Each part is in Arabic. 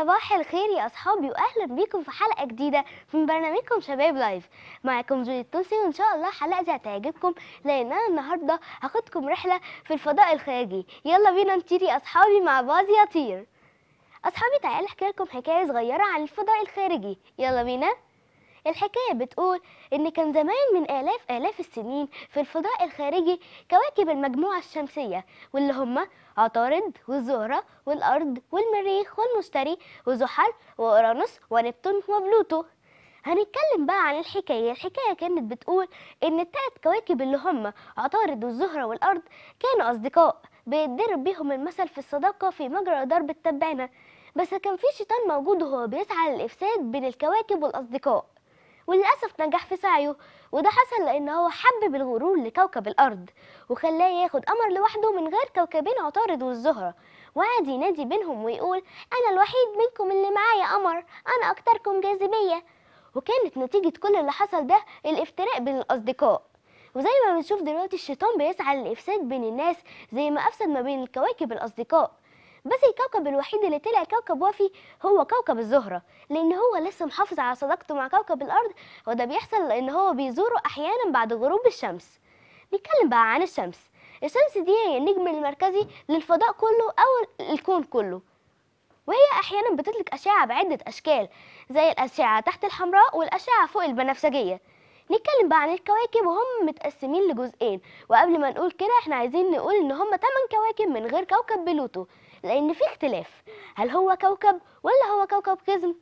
صباح الخير يا أصحابي وأهلا بيكم في حلقة جديدة من برنامجكم شباب لايف معاكم جولي التونسي وإن شاء الله حلقه دي هتعجبكم لأن أنا النهاردة هاخدكم رحلة في الفضاء الخارجي يلا بينا نطير يا أصحابي مع باز يطير أصحابي تعالى أحكي لكم حكاية صغيرة عن الفضاء الخارجي يلا بينا الحكاية بتقول إن كان زمان من آلاف آلاف السنين في الفضاء الخارجي كواكب المجموعة الشمسية واللي هما عطارد والزهرة والأرض والمريخ والمشتري وزحل وأورانوس ونبتون وبلوتو هنتكلم بقى عن الحكاية الحكاية كانت بتقول إن التلات كواكب اللي هما عطارد والزهرة والأرض كانوا أصدقاء بيتدرب بيهم المثل في الصداقة في مجرى ضرب التبانة بس كان في شيطان موجود وهو بيسعى للإفساد بين الكواكب والأصدقاء وللأسف نجح في سعيه وده حصل لأن هو حبب الغرور لكوكب الأرض وخلاه ياخد قمر لوحده من غير كوكبين عطارد والزهرة وقعد ينادي بينهم ويقول أنا الوحيد منكم اللي معايا قمر أنا أكتركم جاذبية وكانت نتيجة كل اللي حصل ده الافتراء بين الأصدقاء وزي ما بنشوف دلوقتي الشيطان بيسعى للإفساد بين الناس زي ما أفسد ما بين الكواكب الأصدقاء بس الكوكب الوحيد اللي طلع كوكب وفي هو كوكب الزهرة لأن هو لسه محافظ على صداقته مع كوكب الأرض وده بيحصل لأن هو بيزوره أحيانا بعد غروب الشمس نتكلم بقى عن الشمس الشمس دي هي النجم المركزي للفضاء كله أو الكون كله وهي أحيانا بتطلق أشعة بعدة أشكال زي الأشعة تحت الحمراء والأشعة فوق البنفسجية نتكلم بقى عن الكواكب وهم متقسمين لجزئين وقبل ما نقول كده احنا عايزين نقول ان هم 8 كواكب من غير كوكب بلوتو لان في اختلاف هل هو كوكب ولا هو كوكب قزم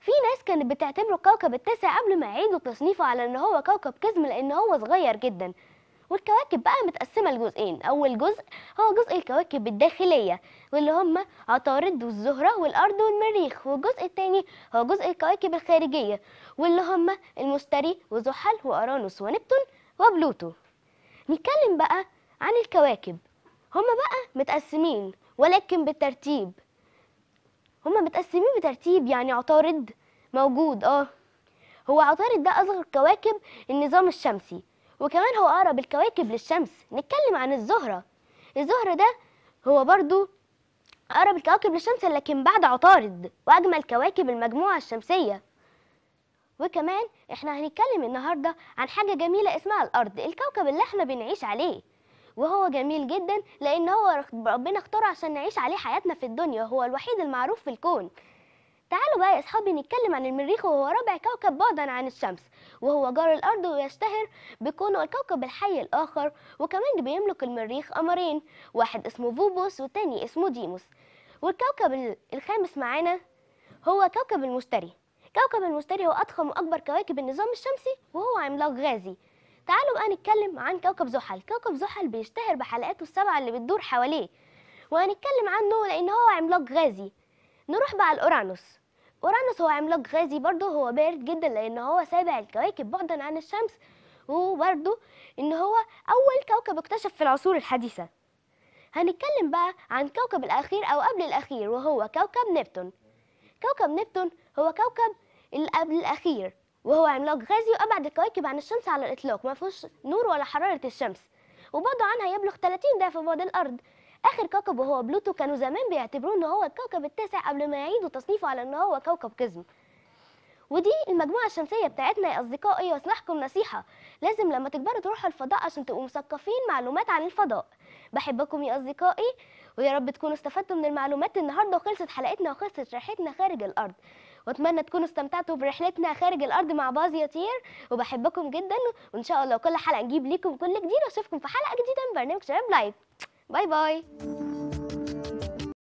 في ناس كانت بتعتبره الكوكب التاسع قبل ما يعيدوا تصنيفه على ان هو كوكب قزم لان هو صغير جدا والكواكب بقى متقسمه لجزئين اول جزء هو جزء الكواكب الداخليه واللي هم عطارد والزهره والارض والمريخ والجزء الثاني هو جزء الكواكب الخارجيه واللي هم المشتري وزحل وارانوس ونبتون وبلوتو نتكلم بقى عن الكواكب هم بقى متقسمين ولكن بالترتيب هم متقسمين بترتيب يعني عطارد موجود اه هو عطارد ده اصغر كواكب النظام الشمسي وكمان هو أقرب الكواكب للشمس نتكلم عن الزهرة الزهرة ده هو برضو أقرب الكواكب للشمس لكن بعد عطارد وأجمل كواكب المجموعة الشمسية وكمان احنا هنتكلم النهاردة عن حاجة جميلة اسمها الأرض الكوكب اللي احنا بنعيش عليه وهو جميل جدا لأن هو ربنا اختاره عشان نعيش عليه حياتنا في الدنيا هو الوحيد المعروف في الكون تعالوا بقى يا أصحابي نتكلم عن المريخ وهو رابع كوكب بعدا عن الشمس وهو جار الأرض ويشتهر بكونه الكوكب الحي الآخر وكمان بيملك المريخ قمرين واحد اسمه فوبوس والتاني اسمه ديموس والكوكب الخامس معانا هو كوكب المشتري كوكب المشتري هو أضخم وأكبر كواكب النظام الشمسي وهو عملاق غازي تعالوا بقى نتكلم عن كوكب زحل كوكب زحل بيشتهر بحلقاته السبعة اللي بتدور حواليه وهنتكلم عنه لأن هو عملاق غازي نروح بقى لأورانوس أورانوس هو عملاق غازي برضه هو بارد جدا لأن هو سابع الكواكب بعدا عن الشمس وبرضه إن هو أول كوكب اكتشف في العصور الحديثة هنتكلم بقى عن كوكب الأخير أو قبل الأخير وهو كوكب نبتون كوكب نبتون هو كوكب قبل الأخير وهو عملاق غازي وأبعد الكواكب عن الشمس على الإطلاق ما فيهوش نور ولا حرارة الشمس وبعده عنها يبلغ 30 ضعف بعد الأرض اخر كوكب وهو بلوتو كانوا زمان بيعتبروه ان هو الكوكب التاسع قبل ما يعيدوا تصنيفه على ان هو كوكب قزم ودي المجموعة الشمسية بتاعتنا يا أصدقائي واسلحكم نصيحة لازم لما تكبروا تروحوا الفضاء عشان تبقوا مثقفين معلومات عن الفضاء بحبكم يا أصدقائي ويا رب تكونوا استفدتوا من المعلومات النهاردة وخلصت حلقتنا وخلصت رحلتنا خارج الأرض واتمنى تكونوا استمتعتوا برحلتنا خارج الأرض مع باز يطير وبحبكم جدا وإن شاء الله كل حلقة نجيب ليكم كل جديد وأشوفكم في حلقة جديدة من برنامج شباب لايف Bye-bye.